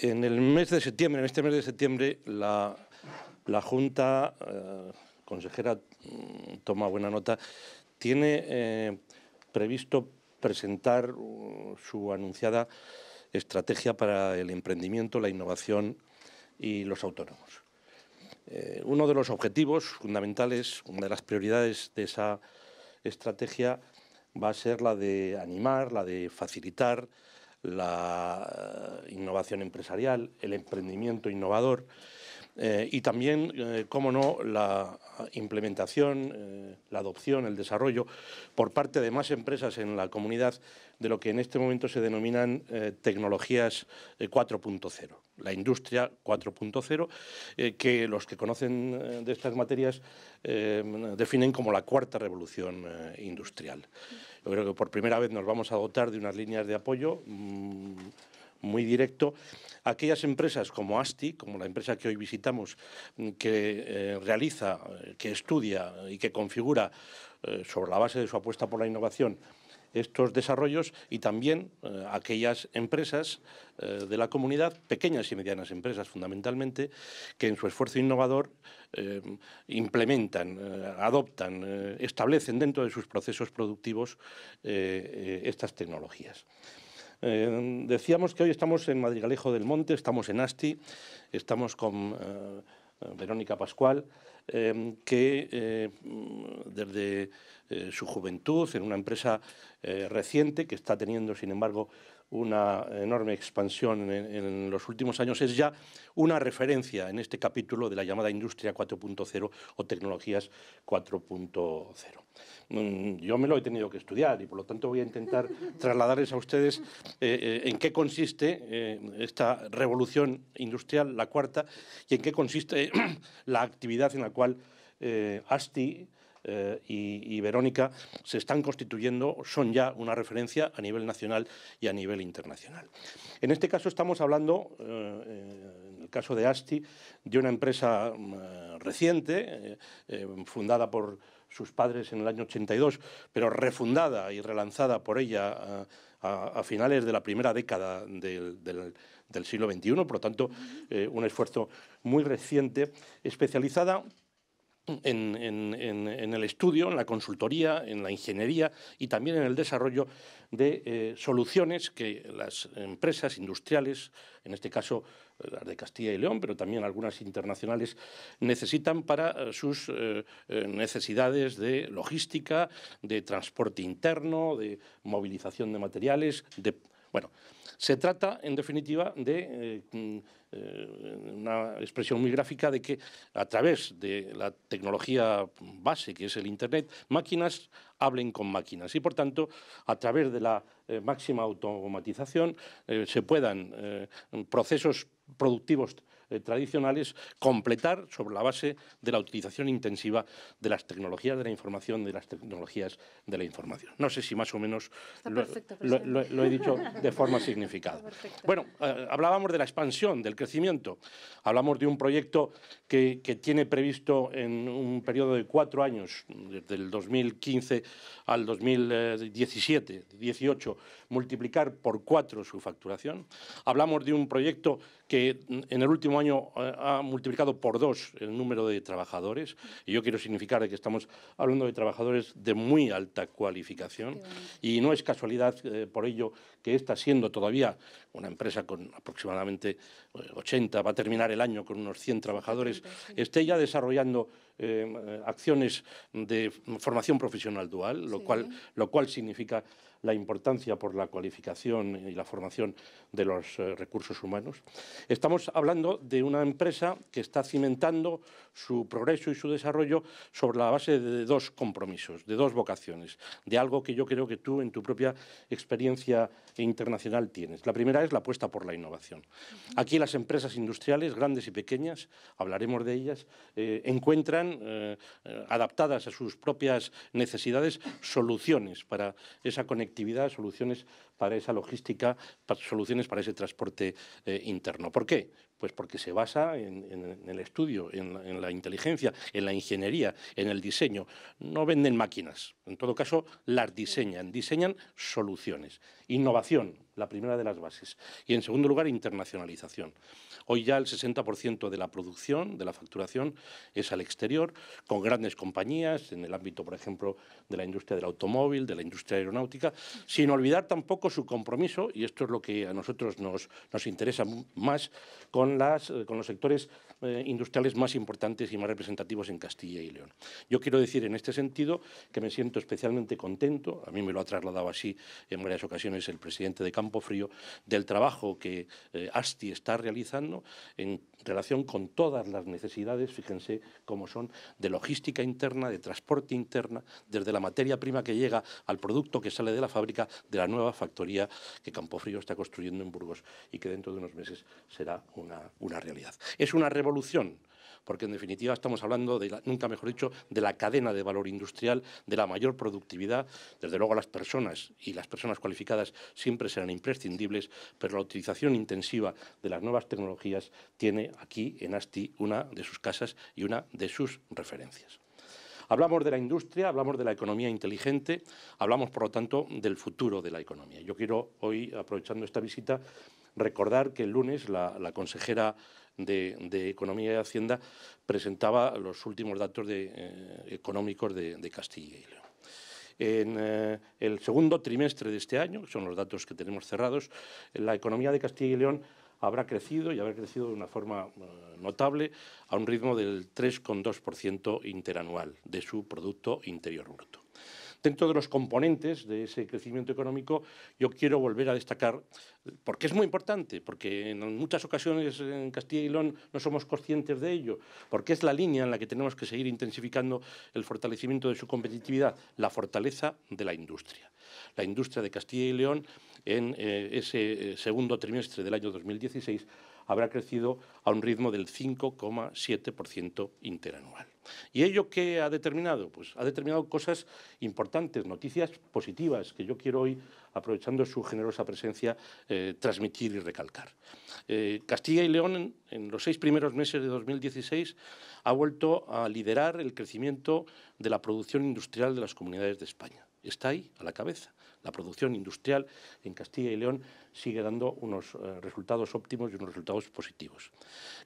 En el mes de septiembre, en este mes de septiembre, la, Junta, eh, consejera, mm, toma buena nota, tiene eh, previsto presentar uh, su anunciada estrategia para el emprendimiento, la innovación y los autónomos. Eh, uno de los objetivos fundamentales, una de las prioridades de esa estrategia va a ser la de animar, la de facilitar, la eh, innovación empresarial, el emprendimiento innovador eh, y también, eh, cómo no, la implementación, eh, la adopción, el desarrollo por parte de más empresas en la comunidad de lo que en este momento se denominan eh, tecnologías 4.0, eh, la industria 4.0, que los que conocen de estas materias definen como la cuarta revolución industrial. Yo creo que por primera vez nos vamos a dotar de unas líneas de apoyo. Mm, muy directo. Aquellas empresas como ASTI, como la empresa que hoy visitamos, mm, que eh, realiza, eh, que estudia y que configura eh, sobre la base de su apuesta por la innovación estos desarrollos y también aquellas empresas de la comunidad, pequeñas y medianas empresas fundamentalmente, que en su esfuerzo innovador implementan, adoptan, establecen dentro de sus procesos productivos estas tecnologías. Eh, decíamos que hoy estamos en Madrigalejo del Monte, estamos en Asti, estamos con eh, eh, Verónica Pascual, que desde su juventud en una empresa reciente que está teniendo, sin embargo, una enorme expansión en, los últimos años, es ya una referencia en este capítulo de la llamada industria 4.0 o tecnologías 4.0. Mm, yo me lo he tenido que estudiar y por lo tanto voy a intentar trasladarles a ustedes eh, eh, en qué consiste eh, esta revolución industrial, la cuarta, y en qué consiste la actividad en la cual ASTI eh, y, Verónica se están constituyendo, son ya una referencia a nivel nacional y a nivel internacional. En este caso estamos hablando, eh, eh, en el caso de Asti, de una empresa reciente, fundada por sus padres en el año 82, pero refundada y relanzada por ella a, finales de la primera década del, del siglo XXI, por lo tanto, un esfuerzo muy reciente, especializada en, el estudio, en la consultoría, en la ingeniería y también en el desarrollo de eh, soluciones que las empresas industriales, en este caso eh, las de Castilla y León, pero también algunas internacionales, necesitan para eh, sus necesidades de logística, de transporte interno, de movilización de materiales, de bueno, se trata, en definitiva, de eh, mm, eh, una expresión muy gráfica de que a través de la tecnología base, que es el Internet, máquinas hablen con máquinas y, por tanto, a través de la eh, máxima automatización se puedan procesos productivos eh, tradicionales, completar sobre la base de la utilización intensiva de las tecnologías de la información, de las tecnologías de la información. No sé si más o menos lo, he dicho de forma significada. Bueno, eh, hablábamos de la expansión, del crecimiento. Hablamos de un proyecto que, que tiene previsto en un periodo de cuatro años, desde el 2015 al 2017, 18, multiplicar por cuatro su facturación. Hablamos de un proyecto que en el último año eh, ha multiplicado por dos el número de trabajadores. Y yo quiero significar que estamos hablando de trabajadores de muy alta cualificación. Y no es casualidad, eh, por ello, que esta siendo todavía una empresa con aproximadamente 80, eh, va a terminar el año con unos 100 trabajadores, esté ya desarrollando acciones de formación profesional dual, lo, cual, lo cual significa la importancia por la cualificación y la formación de los eh, recursos humanos. Estamos hablando de una empresa que está cimentando su progreso y su desarrollo sobre la base de dos compromisos, de dos vocaciones, de algo que yo creo que tú en tu propia experiencia internacional tienes. La primera es la apuesta por la innovación. Aquí las empresas industriales, grandes y pequeñas, hablaremos de ellas, eh, encuentran eh, adaptadas a sus propias necesidades soluciones para esa conexión conectividad, soluciones para esa logística, soluciones para ese transporte eh, interno. ¿Por qué? Pues porque se basa en, el estudio, en en la, inteligencia, en la ingeniería, en el diseño. No venden máquinas, en todo caso las diseñan, diseñan soluciones. Innovación, la primera de las bases. Y en segundo lugar, internacionalización. Hoy ya el 60% de la producción, de la facturación, es al exterior, con grandes compañías, en el ámbito, por ejemplo, de la industria del automóvil, de la industria aeronáutica, sin olvidar tampoco su compromiso, y esto es lo que a nosotros nos, nos interesa más, con, las, eh, con los sectores eh, industriales más importantes y más representativos en Castilla y León. Yo quiero decir en este sentido que me siento especialmente contento, a mí me lo ha trasladado así en varias ocasiones el presidente de Frío del trabajo que eh, ASTI está realizando en relación con todas las necesidades, fíjense cómo son, de logística interna, de transporte interna, desde la materia prima que llega al producto que sale de la fábrica, de la nueva factura que Campofrío está construyendo en Burgos y que dentro de unos meses será una, realidad. Es una revolución porque en definitiva estamos hablando, de nunca mejor dicho, de la cadena de valor industrial, de la mayor productividad. Desde luego las personas y las personas cualificadas siempre serán imprescindibles, pero la utilización intensiva de las nuevas tecnologías tiene aquí en ASTI una de sus casas y una de sus referencias. Hablamos de la industria, hablamos de la economía inteligente, hablamos, por lo tanto, del futuro de la economía. Yo quiero hoy, aprovechando esta visita, recordar que el lunes la, consejera de, Economía y Hacienda presentaba los últimos datos eh, económicos de, Castilla y León. En eh, el segundo trimestre de este año, son los datos que tenemos cerrados, la economía de Castilla y León habrá crecido y habrá crecido de una forma eh, notable a un ritmo del 3,2% interanual de su Producto Interior Bruto. Dentro de los componentes de ese crecimiento económico, yo quiero volver a destacar, porque es muy importante, porque en muchas ocasiones en Castilla y León no somos conscientes de ello, porque es la línea en la que tenemos que seguir intensificando el fortalecimiento de su competitividad, la fortaleza de la industria. La industria de Castilla y León en eh, ese eh, segundo trimestre del año 2016 habrá crecido a un ritmo del 5,7% interanual. ¿Y ello qué ha determinado? Pues ha determinado cosas importantes, noticias positivas que yo quiero hoy, aprovechando su generosa presencia, eh, transmitir y recalcar. Eh, Castilla y León, en, en los seis primeros meses de 2016, ha vuelto a liderar el crecimiento de la producción industrial de las comunidades de España. Está ahí, a la cabeza la producción industrial en Castilla y León sigue dando unos eh, resultados óptimos y unos resultados positivos.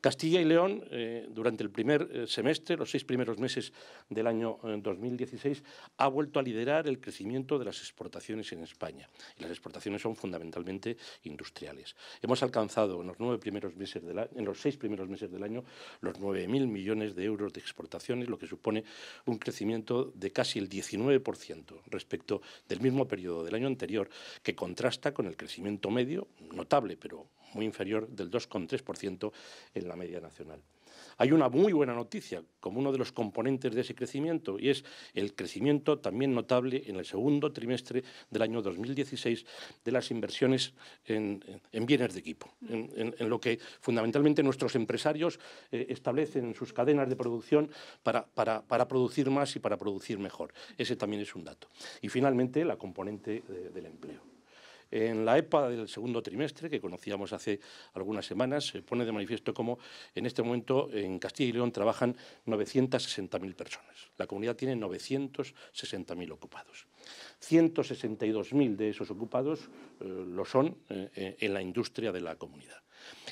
Castilla y León, eh, durante el primer eh, semestre, los seis primeros meses del año 2016, ha vuelto a liderar el crecimiento de las exportaciones en España. Y las exportaciones son fundamentalmente industriales. Hemos alcanzado en los, primeros meses en los seis primeros meses del año los 9.000 millones de euros de exportaciones, lo que supone un crecimiento de casi el 19% respecto del mismo periodo el año anterior, que contrasta con el crecimiento medio, notable pero muy inferior del 2,3% en la media nacional. Hay una muy buena noticia como uno de los componentes de ese crecimiento y es el crecimiento también notable en el segundo trimestre del año 2016 de las inversiones en, bienes de equipo, en, lo que fundamentalmente nuestros empresarios eh, establecen sus cadenas de producción para, producir más y para producir mejor. Ese también es un dato. Y finalmente la componente del empleo. En la EPA del segundo trimestre, que conocíamos hace algunas semanas, se pone de manifiesto cómo en este momento en Castilla y León trabajan 960.000 personas. La comunidad tiene 960.000 ocupados. 162.000 de esos ocupados eh, lo son eh, eh, en la industria de la comunidad.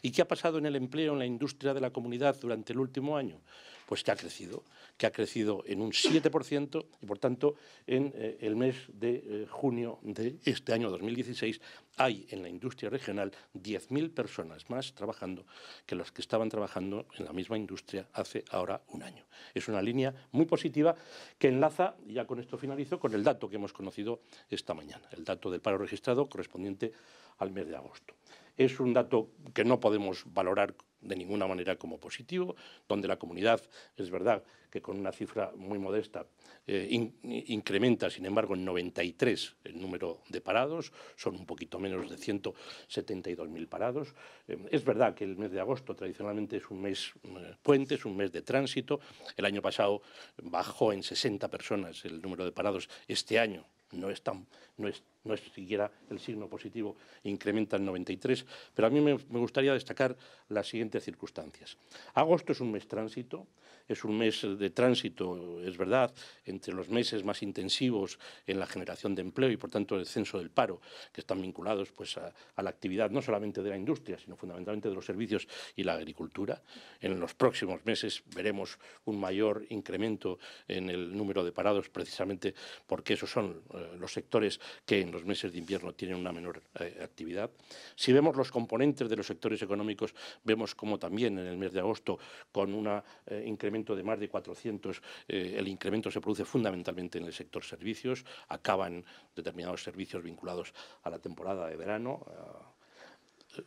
¿Y qué ha pasado en el empleo en la industria de la comunidad durante el último año? pues que ha crecido, que ha crecido en un 7% y por tanto en eh, el mes de eh, junio de este año 2016 hay en la industria regional 10.000 personas más trabajando que las que estaban trabajando en la misma industria hace ahora un año. Es una línea muy positiva que enlaza, ya con esto finalizo, con el dato que hemos conocido esta mañana, el dato del paro registrado correspondiente al mes de agosto es un dato que no podemos valorar de ninguna manera como positivo, donde la comunidad, es verdad que con una cifra muy modesta, eh, incrementa, sin embargo, en 93 el número de parados, son un poquito menos de 172.000 parados. Eh, es verdad que el mes de agosto tradicionalmente es un mes eh, puente, es un mes de tránsito. El año pasado bajó en 60 personas el número de parados. Este año no es tan, no es no es siquiera el signo positivo, incrementa el 93, pero a mí me, gustaría destacar las siguientes circunstancias. Agosto es un mes tránsito, es un mes de tránsito, es verdad, entre los meses más intensivos en la generación de empleo y por tanto el descenso del paro, que están vinculados pues, a, la actividad no solamente de la industria, sino fundamentalmente de los servicios y la agricultura. En los próximos meses veremos un mayor incremento en el número de parados precisamente porque esos son eh, los sectores que los meses de invierno tienen una menor eh, actividad. Si vemos los componentes de los sectores económicos, vemos como también en el mes de agosto, con un eh, incremento de más de 400, eh, el incremento se produce fundamentalmente en el sector servicios, acaban determinados servicios vinculados a la temporada de verano.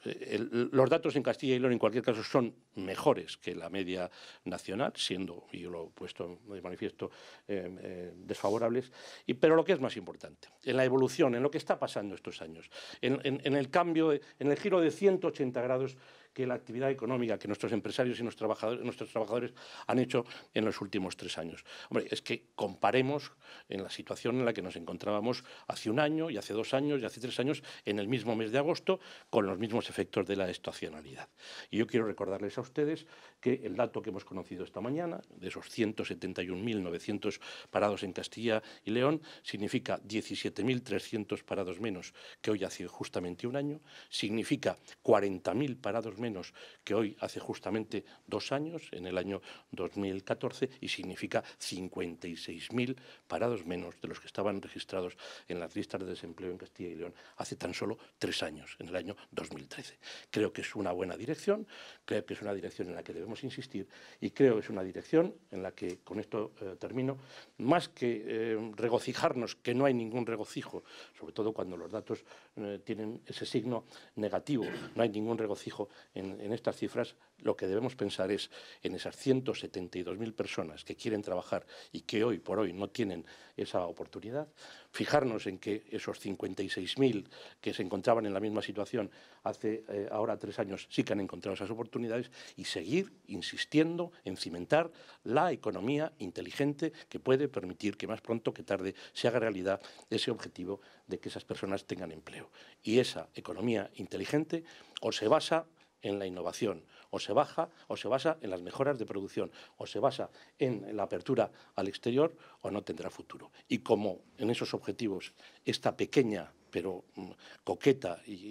Eh, los datos en Castilla y León, en cualquier caso, son mejores que la media nacional, siendo, y yo lo he puesto de manifiesto, eh, eh, desfavorables. Y, pero lo que es más importante, en la evolución, en lo que está pasando estos años, en el cambio, en el giro de 180 grados que la actividad económica que nuestros empresarios y nuestros trabajadores, han hecho en los últimos tres años. Hombre, es que comparemos en la situación en la que nos encontrábamos hace un año y hace dos años y hace tres años en el mismo mes de agosto con los mismos efectos de la estacionalidad. Y yo quiero recordarles a ustedes que el dato que hemos conocido esta mañana, de esos 171.900 parados en Castilla y León, significa 17.300 parados menos que hoy hace justamente un año, significa 40.000 parados menos menos que hoy hace justamente dos años, en el año 2014, y significa 56.000 parados menos de los que estaban registrados en las listas de desempleo en Castilla y León hace tan solo tres años, en el año 2013. Creo que es una buena dirección, creo que es una dirección en la que debemos insistir y creo que es una dirección en la que, con esto eh, termino, más que eh, regocijarnos, que no hay ningún regocijo, sobre todo cuando los datos eh, tienen ese signo negativo, no hay ningún regocijo en, estas cifras, lo que debemos pensar es en esas 172.000 personas que quieren trabajar y que hoy por hoy no tienen esa oportunidad, fijarnos en que esos 56.000 que se encontraban en la misma situación hace eh, ahora tres años sí que han encontrado esas oportunidades y seguir insistiendo en cimentar la economía inteligente que puede permitir que más pronto que tarde se haga realidad ese objetivo de que esas personas tengan empleo. Y esa economía inteligente o se basa en la innovación, o se, baja, o se basa en las mejoras de producción, o se basa en la apertura al exterior, o no tendrá futuro. Y como en esos objetivos esta pequeña pero mm, coqueta y,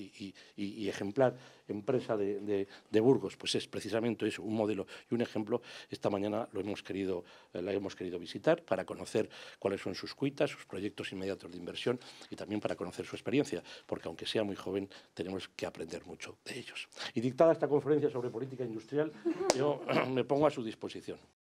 ejemplar empresa de, Burgos, pues es precisamente eso, un modelo y un ejemplo. Esta mañana lo hemos querido, eh, la hemos querido visitar para conocer cuáles son sus cuitas, sus proyectos inmediatos de inversión y también para conocer su experiencia, porque aunque sea muy joven, tenemos que aprender mucho de ellos. Y dictada esta conferencia sobre política industrial, yo me pongo a su disposición.